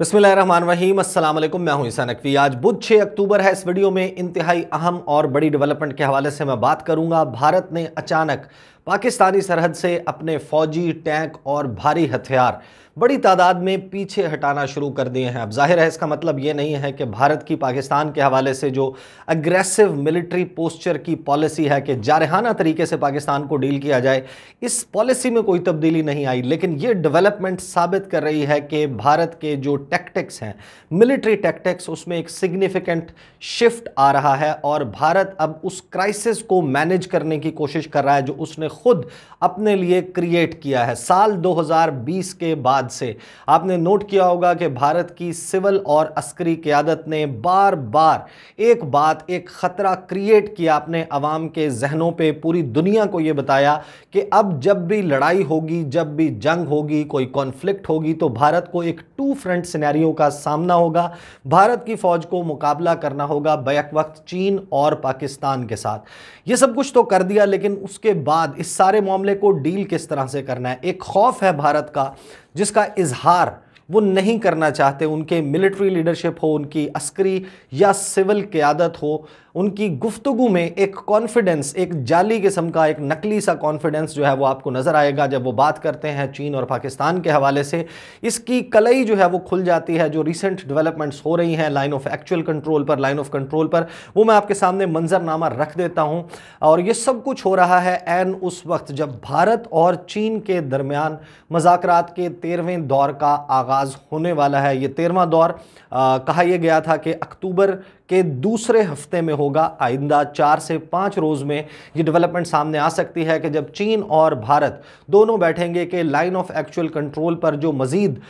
बसमीम अल्लाम मैं हूं ईसा नकवी आज बुध छः अक्टूबर है इस वीडियो में इंतहाई अहम और बड़ी डेवलपमेंट के हवाले से मैं बात करूंगा भारत ने अचानक पाकिस्तानी सरहद से अपने फ़ौजी टैंक और भारी हथियार बड़ी तादाद में पीछे हटाना शुरू कर दिए हैं अब जाहिर है इसका मतलब ये नहीं है कि भारत की पाकिस्तान के हवाले से जो अग्रेसिव मिलिट्री पोस्चर की पॉलिसी है कि जारहाना तरीके से पाकिस्तान को डील किया जाए इस पॉलिसी में कोई तब्दीली नहीं आई लेकिन ये डेवलपमेंट साबित कर रही है कि भारत के जो टैक्टिक्स हैं मिलिट्री टैक्टिक्स उसमें एक सिग्निफिकेंट शिफ्ट आ रहा है और भारत अब उस क्राइसिस को मैनेज करने की कोशिश कर रहा है जो उसने खुद अपने लिए क्रिएट किया है साल दो के बाद बाद से आपने नोट किया होगा कि भारत की सिविल और अस्करी क्यादत ने बार बार एक बात एक ख़तरा क्रिएट किया अपने अवाम के जहनों पे पूरी दुनिया को ये बताया कि अब जब भी लड़ाई होगी जब भी जंग होगी कोई कॉन्फ्लिक्ट होगी तो भारत को एक टू फ्रंट सिनेरियो का सामना होगा भारत की फ़ौज को मुकाबला करना होगा बैक वक्त चीन और पाकिस्तान के साथ ये सब कुछ तो कर दिया लेकिन उसके बाद इस सारे मामले को डील किस तरह से करना है एक खौफ है भारत का जिसका इजहार वो नहीं करना चाहते उनके मिलिट्री लीडरशिप हो उनकी अस्करी या सिविल क्यादत हो उनकी गुफ्तगु में एक कॉन्फिडेंस एक जाली किस्म का एक नकली सा कॉन्फिडेंस जो है वो आपको नज़र आएगा जब वो बात करते हैं चीन और पाकिस्तान के हवाले से इसकी कलई जो है वो खुल जाती है जो रिसेंट डेवलपमेंट्स हो रही हैं लाइन ऑफ एक्चुअल कंट्रोल पर लाइन ऑफ कंट्रोल पर वो मैं आपके सामने मंजरनामा रख देता हूँ और ये सब कुछ हो रहा है एन उस वक्त जब भारत और चीन के दरमियान मजाक के तेरहवें दौर का आगाज आगाज़ होने वाला है ये तेरहवा दौर आ, कहा यह गया था कि अक्टूबर के दूसरे हफ्ते में होगा आइंदा चार से पाँच रोज़ में ये डेवलपमेंट सामने आ सकती है कि जब चीन और भारत दोनों बैठेंगे कि लाइन ऑफ एक्चुअल कंट्रोल पर जो मज़ीद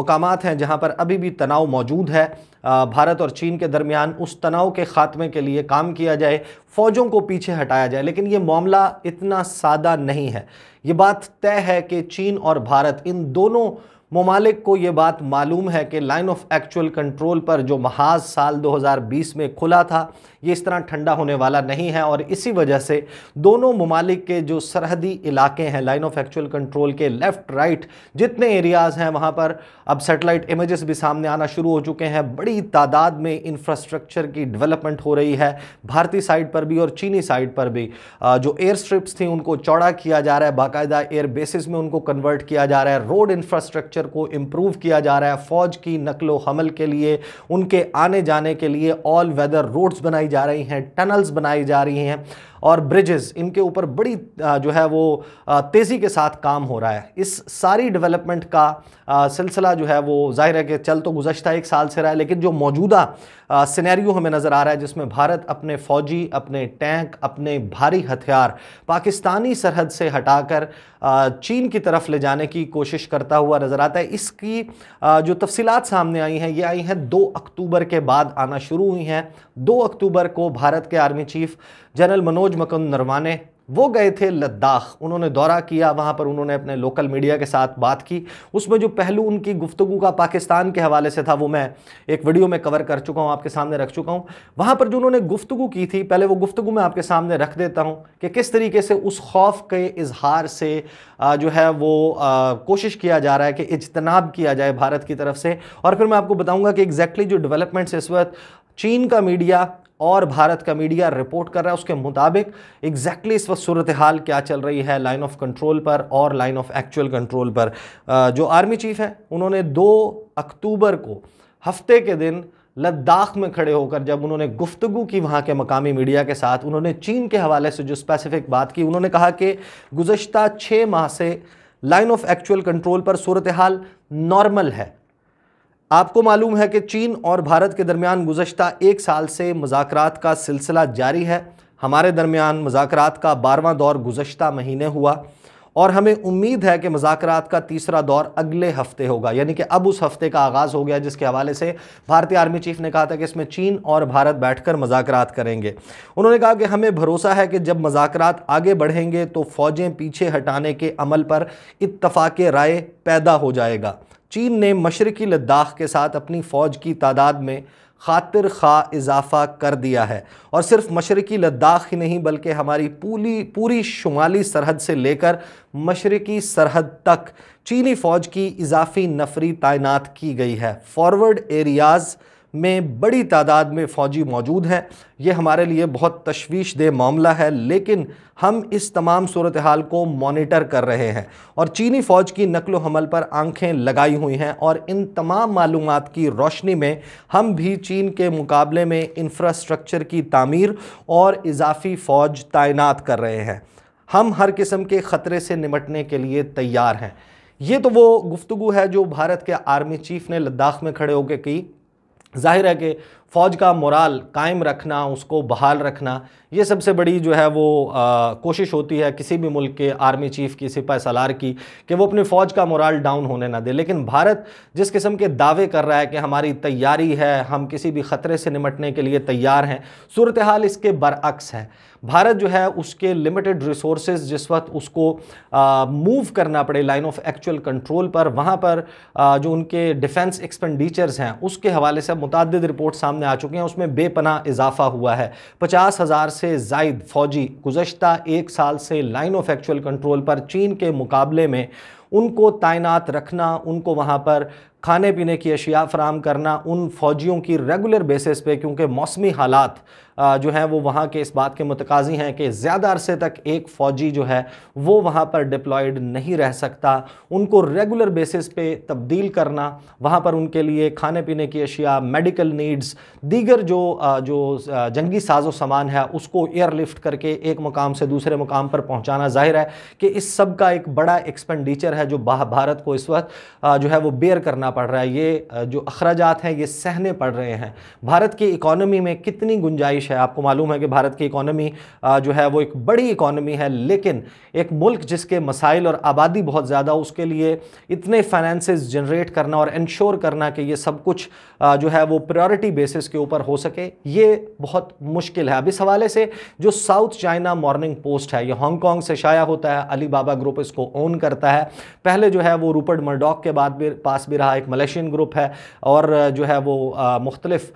मकाम हैं जहाँ पर अभी भी तनाव मौजूद है आ, भारत और चीन के दरमियान उस तनाव के ख़ात्मे के लिए काम किया जाए फ़ौजों को पीछे हटाया जाए लेकिन ये मामला इतना सादा नहीं है ये बात तय है कि चीन और भारत इन दोनों ममालिक को ये बात मालूम है कि लाइन ऑफ एक्चुअल कंट्रोल पर जो महाज साल 2020 में खुला था ये इस तरह ठंडा होने वाला नहीं है और इसी वजह से दोनों ममालिक के जो सरहदी इलाके हैं लाइन ऑफ एक्चुअल कंट्रोल के लेफ़्ट राइट जितने एरियाज़ हैं वहाँ पर अब सेटेलाइट इमेजेस भी सामने आना शुरू हो चुके हैं बड़ी तादाद में इंफ्रास्ट्रक्चर की डेवलपमेंट हो रही है भारतीय साइड पर भी और चीनी साइड पर भी जो एयर स्ट्रिप्स थी उनको चौड़ा किया जा रहा है बाकायदा एयर बेसिस में उनको कन्वर्ट किया जा रहा है रोड इंफ्रास्ट्रक्चर इंफ्रास्ट्रक्चर को इम्प्रूव किया जा रहा है फ़ौज की व हमल के लिए उनके आने जाने के लिए ऑल वेदर रोड्स बनाई जा रही हैं टनल्स बनाई जा रही हैं और ब्रिजेज़ इनके ऊपर बड़ी जो है वो तेज़ी के साथ काम हो रहा है इस सारी डेवलपमेंट का सिलसिला जो है वो जाहिर है कि चल तो गुजशत एक साल से रहा है लेकिन जो मौजूदा सिनेरियो हमें नज़र आ रहा है जिसमें भारत अपने फ़ौजी अपने टैंक अपने भारी हथियार पाकिस्तानी सरहद से हटाकर चीन की तरफ ले जाने की कोशिश करता हुआ नज़र आता है इसकी जो तफसीत सामने आई हैं ये आई हैं दो अक्टूबर के बाद आना शुरू हुई हैं दो अक्टूबर को भारत के army chief general Manoj Mukund Naravane वो गए थे लद्दाख उन्होंने दौरा किया वहाँ पर उन्होंने अपने लोकल मीडिया के साथ बात की उसमें जो पहलू उनकी गुफ्तु का पाकिस्तान के हवाले से था वो मैं एक वीडियो में कवर कर चुका हूँ आपके सामने रख चुका हूँ वहाँ पर जो उन्होंने गुफ्तु की थी पहले वो गुफ्तु मैं आपके सामने रख देता हूँ कि किस तरीके से उस खौफ के इजहार से जो है वो कोशिश किया जा रहा है कि इजतनाब किया जाए भारत की तरफ से और फिर मैं आपको बताऊँगा कि एग्जैक्टली जो डेवलपमेंट्स इस वक्त चीन का मीडिया और भारत का मीडिया रिपोर्ट कर रहा है उसके मुताबिक एग्जैक्टली इस वक्त सूरत हाल क्या चल रही है लाइन ऑफ कंट्रोल पर और लाइन ऑफ एक्चुअल कंट्रोल पर जो आर्मी चीफ है उन्होंने दो अक्टूबर को हफ्ते के दिन लद्दाख में खड़े होकर जब उन्होंने गुफ्तगु की वहाँ के मकामी मीडिया के साथ उन्होंने चीन के हवाले से जो स्पेसिफिक बात की उन्होंने कहा कि गुजशत छः माह से लाइन ऑफ एक्चुअल कंट्रोल पर सूरत हाल नॉर्मल है आपको मालूम है कि चीन और भारत के दरमियान गुजशत एक साल से मुजाकर का सिलसिला जारी है हमारे दरमियान मुजाकर का बारवा दौर गुजशत महीने हुआ और हमें उम्मीद है कि मुजाकर का तीसरा दौर अगले हफ्ते होगा यानी कि अब उस हफ्ते का आगाज़ हो गया जिसके हवाले से भारतीय आर्मी चीफ ने कहा था कि इसमें चीन और भारत बैठकर मजाकर करेंगे उन्होंने कहा कि हमें भरोसा है कि जब मुजाकर आगे बढ़ेंगे तो फ़ौजें पीछे हटाने के अमल पर इतफाक़ राय पैदा हो जाएगा चीन ने मशरकी लद्दाख के साथ अपनी फ़ौज की तादाद में खातिर खा इजाफा कर दिया है और सिर्फ मशरकी लद्दाख ही नहीं बल्कि हमारी पूरी पूरी शुमाली सरहद से लेकर मशरकी सरहद तक चीनी फ़ौज की इजाफी नफरी तैनात की गई है फॉरवर्ड एरियाज़ में बड़ी तादाद में फ़ौजी मौजूद हैं ये हमारे लिए बहुत तशवीश दे मामला है लेकिन हम इस तमाम सूरत हाल को मॉनिटर कर रहे हैं और चीनी फ़ौज की नकलो हमल पर आंखें लगाई हुई हैं और इन तमाम मालूम की रोशनी में हम भी चीन के मुकाबले में इंफ्रास्ट्रक्चर की तमीर और इजाफी फ़ौज तैनात कर रहे हैं हम हर किस्म के ख़तरे से निमटने के लिए तैयार हैं ये तो वो गुफ्तु है जो भारत के आर्मी चीफ ने लद्दाख में खड़े होकर की जाहिर है कि फ़ौज का मोराल कायम रखना उसको बहाल रखना ये सबसे बड़ी जो है वो आ, कोशिश होती है किसी भी मुल्क के आर्मी चीफ की सिपाही सलार की कि वो अपनी फ़ौज का मोराल डाउन होने ना दे लेकिन भारत जिस किस्म के दावे कर रहा है कि हमारी तैयारी है हम किसी भी ख़तरे से निमटने के लिए तैयार हैं सूरत हाल इसके बरअक्स है भारत जो है उसके लिमिटेड रिसोर्स जिस वक्त उसको मूव करना पड़े लाइन ऑफ एक्चुअल कंट्रोल पर वहाँ पर आ, जो उनके डिफेंस एक्सपेंडिचर्स हैं उसके हवाले से मुतद रिपोर्ट सामने आ चुके हैं उसमें बेपना इजाफा हुआ है पचास हज़ार से जायद फौजी गुजशत एक साल से लाइन ऑफ एक्चुअल कंट्रोल पर चीन के मुकाबले में उनको तैनात रखना उनको वहाँ पर खाने पीने की अशिया फ़राम करना उन फौजियों की रेगुलर बेसिस पे क्योंकि मौसमी हालात जो हैं वो वहाँ के इस बात के मतकाजी हैं कि ज़्यादा अरसे तक एक फ़ौजी जो है वो वहाँ पर डिप्लॉयड नहीं रह सकता उनको रेगुलर बेसिस पे तब्दील करना वहाँ पर उनके लिए खाने पीने की अशिया मेडिकल नीड्स दीगर जो जो जंगी साजो सामान है उसको एयरलिफ्ट करके एक मुकाम से दूसरे मुकाम पर पहुँचाना ज़ाहिर है कि इस सब का एक बड़ा एक्सपेंडिचर है जो भारत को इस वक्त जो है वो बेयर करना पड़ रहा है ये जो अखराज हैं ये सहने पड़ रहे हैं भारत की इकोनॉमी में कितनी गुंजाइश है आपको मालूम है कि भारत की इकोनॉमी जो है वो एक बड़ी इकॉनमी है लेकिन एक मुल्क जिसके मसाइल और आबादी बहुत ज़्यादा उसके लिए इतने फाइनेंस जनरेट करना और इंश्योर करना कि ये सब कुछ जो है वो प्रायोरिटी बेसिस के ऊपर हो सके ये बहुत मुश्किल है अब इस हवाले से जो साउथ चाइना मॉर्निंग पोस्ट है ये हांगकॉन्ग से शाया होता है बाबा ग्रुप इसको ओन करता है पहले जो है वो रूपर्ड मर्डॉक के बाद भी पास भी रहा एक मलेशियन ग्रुप है और जो है वो मुख्तलिफ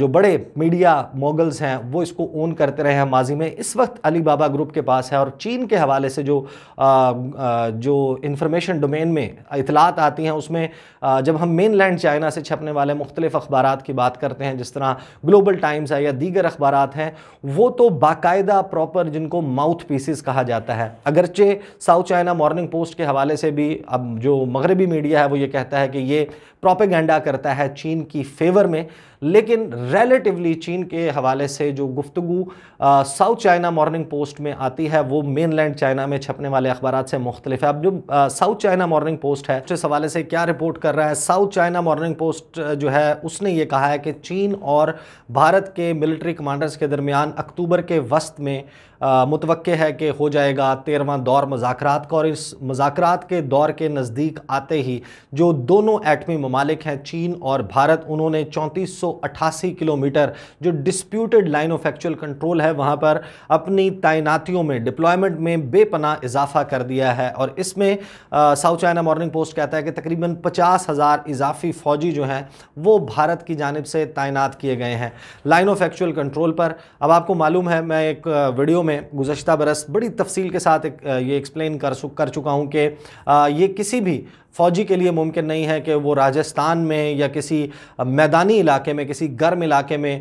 जो बड़े मीडिया मोगल्स हैं हैं वो इसको ओन करते रहे हैं माजी में इस वक्त अली बाबा ग्रुप के पास है और चीन के हवाले से जो आ, आ, जो इन्फॉर्मेशन डोमेन में इतलात आती हैं उसमें आ, जब हम मेन लैंड चाइना से छपने वाले मुख्तलिफ अखबार की बात करते हैं जिस तरह ग्लोबल टाइम्स है या दीगर अखबार हैं वो तो बाकायदा प्रॉपर जिनको माउथ पीसीस कहा जाता है अगरचे साउथ चाइना मॉर्निंग पोस्ट के हवाले से भी अब जो मगरबी मीडिया है वो ये कहता है कि ये प्रोपेगेंडा करता है चीन की फेवर में लेकिन रेलेटिवली चीन के हवाले से जो गुफ्तु साउथ चाइना मॉर्निंग पोस्ट में आती है वो मेनलैंड चाइना में छपने वाले अखबार से मुख्तलिफ है अब जो साउथ चाइना मॉर्निंग पोस्ट है इस हवाले से क्या रिपोर्ट कर रहा है साउथ चाइना मॉर्निंग पोस्ट जो है उसने ये कहा है कि चीन और भारत के मिलिट्री कमांडर्स के दरमियान अक्टूबर के वस्त में मुतव है कि हो जाएगा तेरहवा दौर मजाक का और इस मजाकरात के दौर के नज़दीक आते ही जो दोनों एटमी ममालिक हैं चीन और भारत उन्होंने चौंतीस किलोमीटर जो disputed limited line of actual control है वहाँ पर अपनी तैनातियों में डिप्लॉयमेंट में बेपना इजाफा कर दिया है और इसमें साउथ चाइना मॉर्निंग पोस्ट कहता है कि तकरीबन पचास हज़ार इजाफी फ़ौजी जो हैं वो भारत की जानब से तैनात किए गए हैं लाइन ऑफ एक्चुअल कंट्रोल पर अब आपको मालूम है मैं एक वीडियो में गुजशत बरस बड़ी तफसील के साथ एक, ये एक्सप्लेन कर कर चुका हूँ कि ये किसी भी फ़ौजी के लिए मुमकिन नहीं है कि वो राजस्थान में या किसी मैदानी इलाके में किसी गर्म इलाके में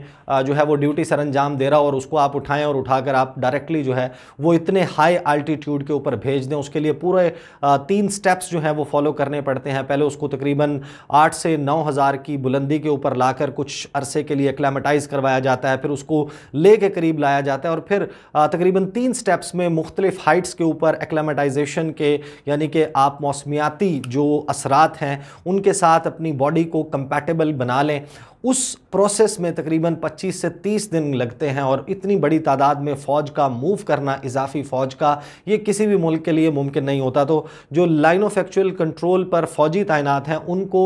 जो है वो ड्यूटी अंजाम दे रहा हो और उसको आप उठाएं और उठाकर आप डायरेक्टली जो है वो इतने हाई आल्टीट्यूड के ऊपर भेज दें उसके लिए पूरे तीन स्टेप्स जो हैं वो फॉलो करने पड़ते हैं पहले उसको तकरीबन आठ से नौ हज़ार की बुलंदी के ऊपर लाकर कुछ अरसे के लिए क्लेमेटाइज करवाया जाता है फिर उसको ले के करीब लाया जाता है और फिर तकरीबन तीन स्टेप्स में मुख्तलिफ हाइट्स के ऊपर एक्लामेटाइजेशन के यानी कि आप मौसमियाती जो असरात हैं उनके साथ अपनी बॉडी को कंपैटिबल बना लें उस प्रोसेस में तकरीबन 25 से 30 दिन लगते हैं और इतनी बड़ी तादाद में फ़ौज का मूव करना इजाफी फ़ौज का ये किसी भी मुल्क के लिए मुमकिन नहीं होता तो जो लाइन ऑफ एक्चुअल कंट्रोल पर फ़ौजी तैनात हैं उनको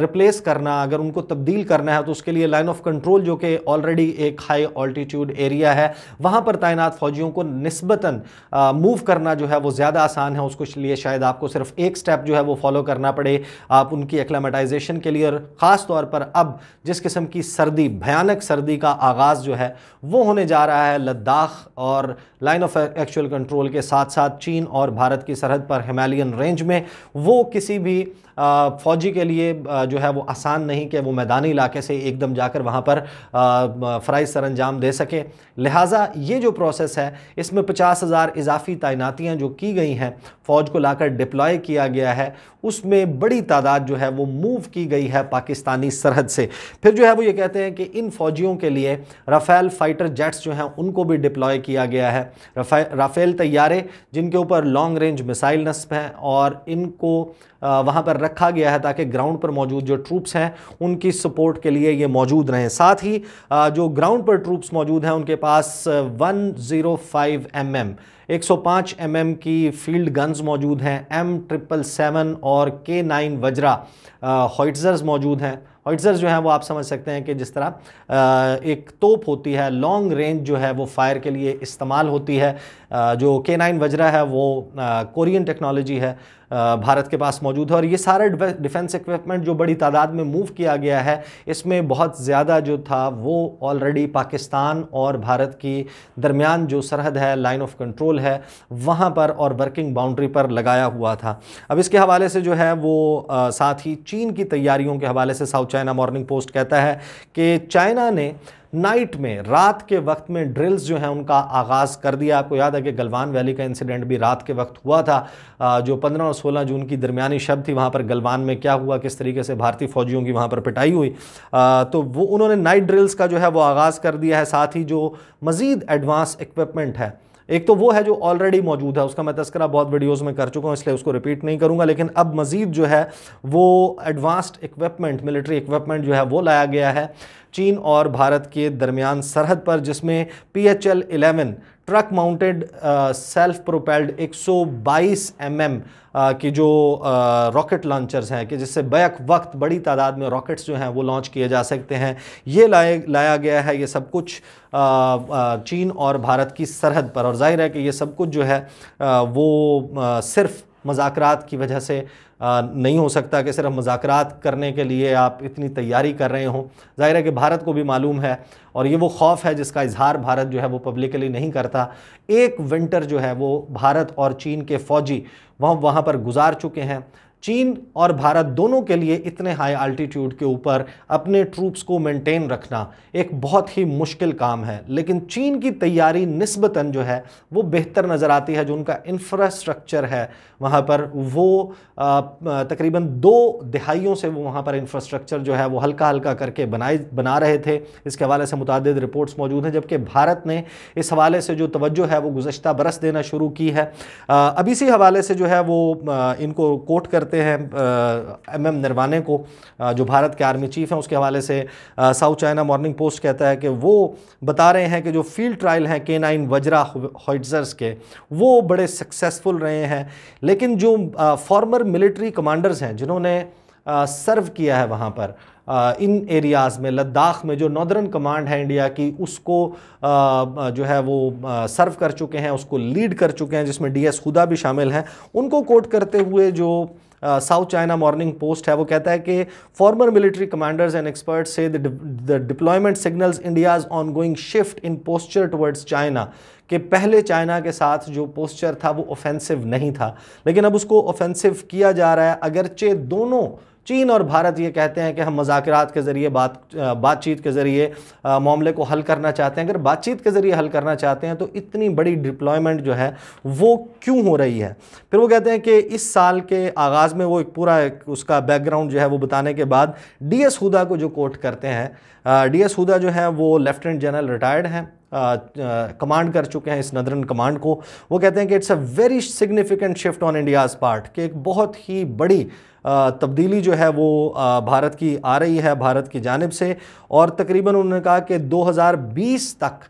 रिप्लेस करना अगर उनको तब्दील करना है तो उसके लिए लाइन ऑफ कंट्रोल जो कि ऑलरेडी एक हाई ऑल्टीट्यूड एरिया है वहाँ पर तैनात फ़ौजियों को नस्बता मूव करना जो है वो ज़्यादा आसान है उसके लिए शायद आपको सिर्फ एक स्टेप जो है वो फॉलो करना पड़े आप उनकी एक्लामेटाइजेशन के लिए और ख़ास तौर पर अब जिस किस्म की सर्दी भयानक सर्दी का आगाज़ जो है वो होने जा रहा है लद्दाख और लाइन ऑफ एक्चुअल कंट्रोल के साथ साथ चीन और भारत की सरहद पर हिमालयन रेंज में वो किसी भी फ़ौजी के लिए जो है वो आसान नहीं कि वो मैदानी इलाके से एकदम जाकर वहाँ पर फ़राइज सर अंजाम दे सकें लिहाजा ये जो प्रोसेस है इसमें पचास हज़ार इजाफी तैनातियाँ जो की गई हैं फ़ौज को लाकर डिप्लॉय किया गया है उसमें बड़ी तादाद जो है वो मूव की गई है पाकिस्तानी सरहद से फिर जो है वो ये कहते हैं कि इन फौजियों के लिए राफेल फाइटर जेट्स जो हैं उनको भी डिप्लॉय किया गया है राफेल तैयारे जिनके ऊपर लॉन्ग रेंज मिसाइल नस्ब हैं और इनको वहाँ पर रखा गया है ताकि ग्राउंड पर मौजूद जो ट्रूप्स हैं उनकी सपोर्ट के लिए ये मौजूद रहें साथ ही जो ग्राउंड पर ट्रूप्स मौजूद हैं उनके पास 105 ज़ीरो mm, 105 mm की फील्ड गन्स मौजूद हैं एम ट्रिपल सेवन और के नाइन वज्रा हॉइटर्स मौजूद हैं हॉइट्ज़र जो है वो आप समझ सकते हैं कि जिस तरह एक तोप होती है लॉन्ग रेंज जो है वो फायर के लिए इस्तेमाल होती है जो के नाइन वज्रा है वो कोरियन टेक्नोलॉजी है भारत के पास मौजूद है और ये सारे डिफेंस इक्विपमेंट जो बड़ी तादाद में मूव किया गया है इसमें बहुत ज़्यादा जो था वो ऑलरेडी पाकिस्तान और भारत की दरमियान जो सरहद है लाइन ऑफ कंट्रोल है वहाँ पर और वर्किंग बाउंड्री पर लगाया हुआ था अब इसके हवाले से जो है वो आ, साथ ही चीन की तैयारियों के हवाले से साउथ चाइना मॉर्निंग पोस्ट कहता है कि चाइना ने नाइट में रात के वक्त में ड्रिल्स जो हैं उनका आगाज़ कर दिया आपको याद है कि गलवान वैली का इंसिडेंट भी रात के वक्त हुआ था जो 15 और 16 जून की दरमियानी शब थी वहाँ पर गलवान में क्या हुआ किस तरीके से भारतीय फ़ौजियों की वहाँ पर पिटाई हुई तो वो उन्होंने नाइट ड्रिल्स का जो है वो आगाज़ कर दिया है साथ ही जो मज़ीद एडवांस इक्विपमेंट है एक तो वो है जो ऑलरेडी मौजूद है उसका मैं तस्करा बहुत वीडियोस में कर चुका हूँ इसलिए उसको रिपीट नहीं करूँगा लेकिन अब मज़ीद जो है वो एडवांस्ड इक्विपमेंट मिलिट्री इक्विपमेंट जो है वो लाया गया है चीन और भारत के दरमियान सरहद पर जिसमें P H L eleven truck mounted self propelled एक सौ कि जो रॉकेट लॉन्चर्स हैं कि जिससे बैक वक्त बड़ी तादाद में रॉकेट्स जो हैं वो लॉन्च किए जा सकते हैं ये लाए लाया गया है ये सब कुछ चीन और भारत की सरहद पर और जाहिर है कि ये सब कुछ जो है वो सिर्फ़ मजाकरात की वजह से नहीं हो सकता कि सिर्फ मजाकरात करने के लिए आप इतनी तैयारी कर रहे हों ज़ाहिर है कि भारत को भी मालूम है और ये वो खौफ है जिसका इजहार भारत जो है वो पब्लिकली नहीं करता एक विंटर जो है वो भारत और चीन के फ़ौजी वह वहाँ पर गुजार चुके हैं चीन और भारत दोनों के लिए इतने हाई आल्टीट्यूड के ऊपर अपने ट्रूप्स को मेंटेन रखना एक बहुत ही मुश्किल काम है लेकिन चीन की तैयारी नस्बता जो है वो बेहतर नज़र आती है जो उनका इंफ्रास्ट्रक्चर है वहाँ पर वो तकरीबन दो दहाइयों से वो वहाँ पर इंफ्रास्ट्रक्चर जो है वो हल्का हल्का करके बनाए बना रहे थे इसके हवाले से मुतद रिपोर्ट्स मौजूद हैं जबकि भारत ने इस हवाले से जो तवज्जो है वो गुज्त बरस देना शुरू की है अब इसी हवाले से जो है वो इनको कोट करते करते हैं एम एम नरवाने को जो भारत के आर्मी चीफ हैं उसके हवाले से साउथ चाइना मॉर्निंग पोस्ट कहता है कि वो बता रहे हैं कि जो फील्ड ट्रायल हैं के नाइन वज्रा हॉइट्ज़र्स के वो बड़े सक्सेसफुल रहे हैं लेकिन जो फॉर्मर मिलिट्री कमांडर्स हैं जिन्होंने सर्व किया है वहाँ पर इन एरियाज़ में लद्दाख में जो नॉर्दर्न कमांड है इंडिया की उसको जो है वो सर्व कर चुके हैं उसको लीड कर चुके हैं जिसमें डी एस हुदा भी शामिल हैं उनको कोट करते हुए जो साउथ चाइना मॉर्निंग पोस्ट है वो कहता है कि former military commanders and experts से the deployment signals India's ongoing shift in posture towards China कि पहले चाइना के साथ जो पोस्चर था वो ऑफेंसिव नहीं था लेकिन अब उसको ऑफेंसिव किया जा रहा है अगरचे दोनों चीन और भारत ये कहते हैं कि हम मजाक के ज़रिए बात बातचीत के ज़रिए मामले को हल करना चाहते हैं अगर बातचीत के ज़रिए हल करना चाहते हैं तो इतनी बड़ी डिप्लॉयमेंट जो है वो क्यों हो रही है फिर वो कहते हैं कि इस साल के आगाज़ में वो एक पूरा एक उसका बैकग्राउंड जो है वो बताने के बाद डी एस हुदा को जो कोट करते हैं डी एस हुदा जो है वो लेफ्टिनेंट जनरल रिटायर्ड हैं कमांड कर चुके हैं इस नदरन कमांड को वो कहते हैं कि it's a very significant shift on India's part कि एक बहुत ही बड़ी तब्दीली जो है वो भारत की आ रही है भारत की जानब से और तकरीबन उन्होंने कहा कि 2020 तक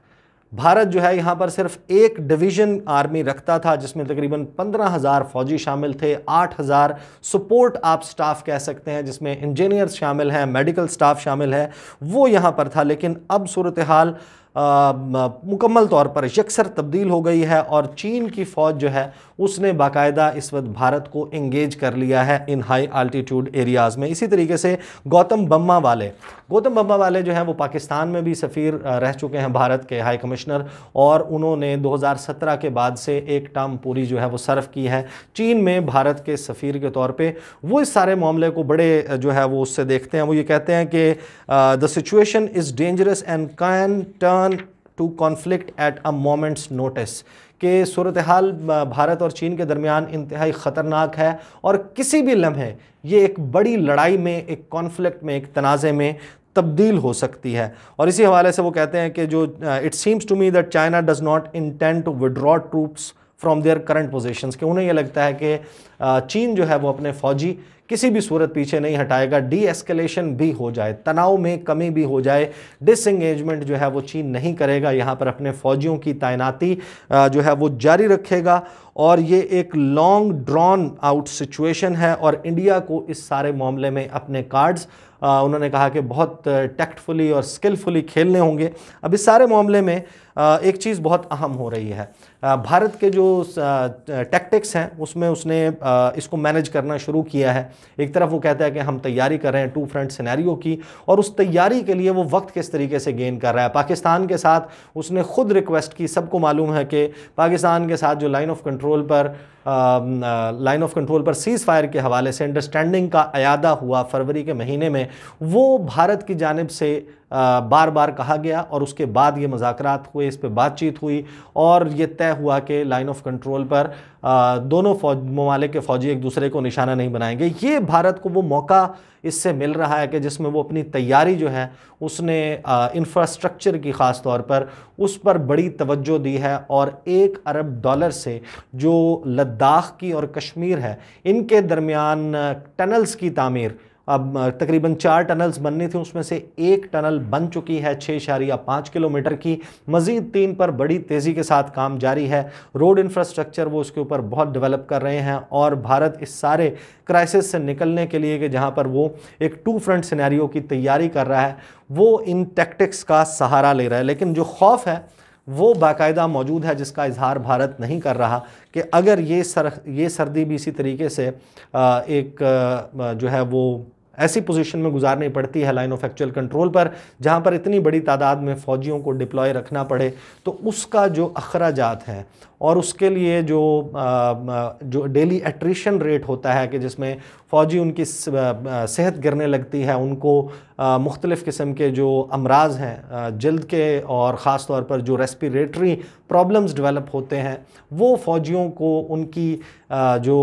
भारत जो है यहाँ पर सिर्फ एक डिवीज़न आर्मी रखता था जिसमें तकरीबन पंद्रह हज़ार फ़ौजी शामिल थे आठ हज़ार सपोर्ट आप स्टाफ कह सकते हैं जिसमें इंजीनियर्स शामिल हैं मेडिकल स्टाफ शामिल है वो यहाँ पर था लेकिन अब सूरत हाल मुकम्मल तौर पर यकसर तब्दील हो गई है और चीन की फ़ौज जो है उसने बाकायदा इस वक्त भारत को इंगेज कर लिया है इन हाई आल्टीट्यूड एरियाज़ में इसी तरीके से गौतम बम्मा वाले गौतम बम्मा वाले जो हैं वो पाकिस्तान में भी सफ़ीर रह चुके हैं भारत के हाई कमिश्नर और उन्होंने 2017 के बाद से एक टर्म पूरी जो है वो सर्व की है चीन में भारत के सफ़ीर के तौर पर वो इस सारे मामले को बड़े जो है वो उससे देखते हैं वो ये कहते हैं कि the situation is dangerous and can turn Pakistan to conflict at a moment's notice के सूरत हाल भारत और चीन के दरमियान इंतहाई ख़तरनाक है और किसी भी लम्हे ये एक बड़ी लड़ाई में एक कॉन्फ्लिक्ट में एक तनाज़े में तब्दील हो सकती है और इसी हवाले से वो कहते हैं कि जो it seems to me that China does not intend to withdraw troops from their current position के उन्हें यह लगता है कि चीन जो है वो अपने फ़ौजी किसी भी सूरत पीछे नहीं हटाएगा डी एस्केलेशन भी हो जाए तनाव में कमी भी हो जाए डिसंगेजमेंट जो है वो चीन नहीं करेगा यहाँ पर अपने फ़ौजियों की तैनाती जो है वो जारी रखेगा और ये एक लॉन्ग ड्रॉन आउट सिचुएशन है और इंडिया को इस सारे मामले में अपने कार्ड्स उन्होंने कहा कि बहुत टैक्टफुली और स्किलफुली खेलने होंगे अब इस सारे मामले में एक चीज़ बहुत अहम हो रही है भारत के जो टैक्टिक्स हैं उसमें उसने इसको मैनेज करना शुरू किया है एक तरफ वो कहता है कि हम तैयारी कर रहे हैं टू फ्रंट सिनेरियो की और उस तैयारी के लिए वो वक्त किस तरीके से गेन कर रहा है पाकिस्तान के साथ उसने खुद रिक्वेस्ट की सबको मालूम है कि पाकिस्तान के साथ जो लाइन ऑफ कंट्रोल पर लाइन ऑफ कंट्रोल पर सीज़ फायर के हवाले से अंडरस्टैंडिंग का अयादा हुआ फरवरी के महीने में वो भारत की जानब से बार बार कहा गया और उसके बाद ये मजाक हुए इस पर बातचीत हुई और ये तय हुआ कि लाइन ऑफ कंट्रोल पर दोनों फौज ममालिक के फ़ौजी एक दूसरे को निशाना नहीं बनाएंगे ये भारत को वो मौका इससे मिल रहा है कि जिसमें वो अपनी तैयारी जो है उसने इंफ्रास्ट्रक्चर की ख़ास तौर पर उस पर बड़ी तवज्जो दी है और एक अरब डॉलर से जो लद्दाख की और कश्मीर है इनके दरमियान टनल्स की तमीर अब तकरीबन चार टनल्स बननी थी उसमें से एक टनल बन चुकी है छः इशारिया पाँच किलोमीटर की मज़ीद तीन पर बड़ी तेज़ी के साथ काम जारी है रोड इंफ्रास्ट्रक्चर वो उसके ऊपर बहुत डेवलप कर रहे हैं और भारत इस सारे क्राइसिस से निकलने के लिए कि जहाँ पर वो एक टू फ्रंट सिनेरियो की तैयारी कर रहा है वो इन टेक्टिक्स का सहारा ले रहा है लेकिन जो खौफ है वो बाकायदा मौजूद है जिसका इजहार भारत नहीं कर रहा कि अगर ये सर ये सर्दी भी इसी तरीके से एक जो है वो ऐसी पोजीशन में गुजारनी पड़ती है लाइन ऑफ एक्चुअल कंट्रोल पर जहाँ पर इतनी बड़ी तादाद में फ़ौजियों को डिप्लॉय रखना पड़े तो उसका जो अखराजात हैं और उसके लिए जो जो डेली एट्रिशन रेट होता है कि जिसमें फ़ौजी उनकी सेहत गिरने लगती है उनको मुख्तलिफ़ किस्म के जो अमराज हैं जल्द के और ख़ास तौर पर जो रेस्पिरेटरी प्रॉब्लम्स डेवलप होते हैं वो फ़ौजियों को उनकी जो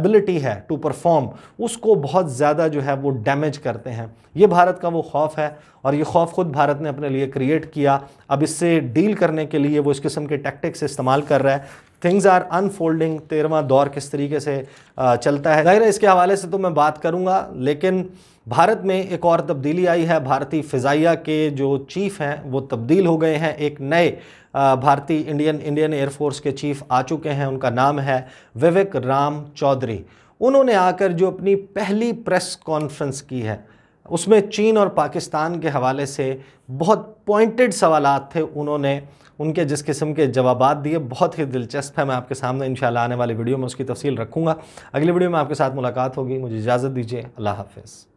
एबिलिटी है टू परफॉर्म उसको बहुत ज़्यादा जो है वो डैमेज करते हैं ये भारत का वो खौफ है और ये खौफ ख़ुद भारत ने अपने लिए क्रिएट किया अब इससे डील करने के लिए वो इस किस्म के टैक्टिक्स इस्तेमाल कर रहा है रहा है थिंग्स आर अनफोल्डिंग तेरहवा दौर किस तरीके से चलता है जाहिर है इसके हवाले से तो मैं बात करूँगा लेकिन भारत में एक और तब्दीली आई है भारतीय फ़िज़ाइया के जो चीफ हैं वो तब्दील हो गए हैं एक नए भारतीय इंडियन इंडियन एयरफोर्स के चीफ आ चुके हैं उनका नाम है विवेक राम चौधरी उन्होंने आकर जो अपनी पहली प्रेस कॉन्फ्रेंस की है उसमें चीन और पाकिस्तान के हवाले से बहुत पॉइंटेड सवाल थे उन्होंने उनके जिस किस्म के जवाब दिए बहुत ही दिलचस्प है मैं आपके सामने इन आने वाली वीडियो में उसकी तफसील रखूँगा अगली वीडियो में आपके साथ मुलाकात होगी मुझे इजाज़त दीजिए अल्लाह हाफिज़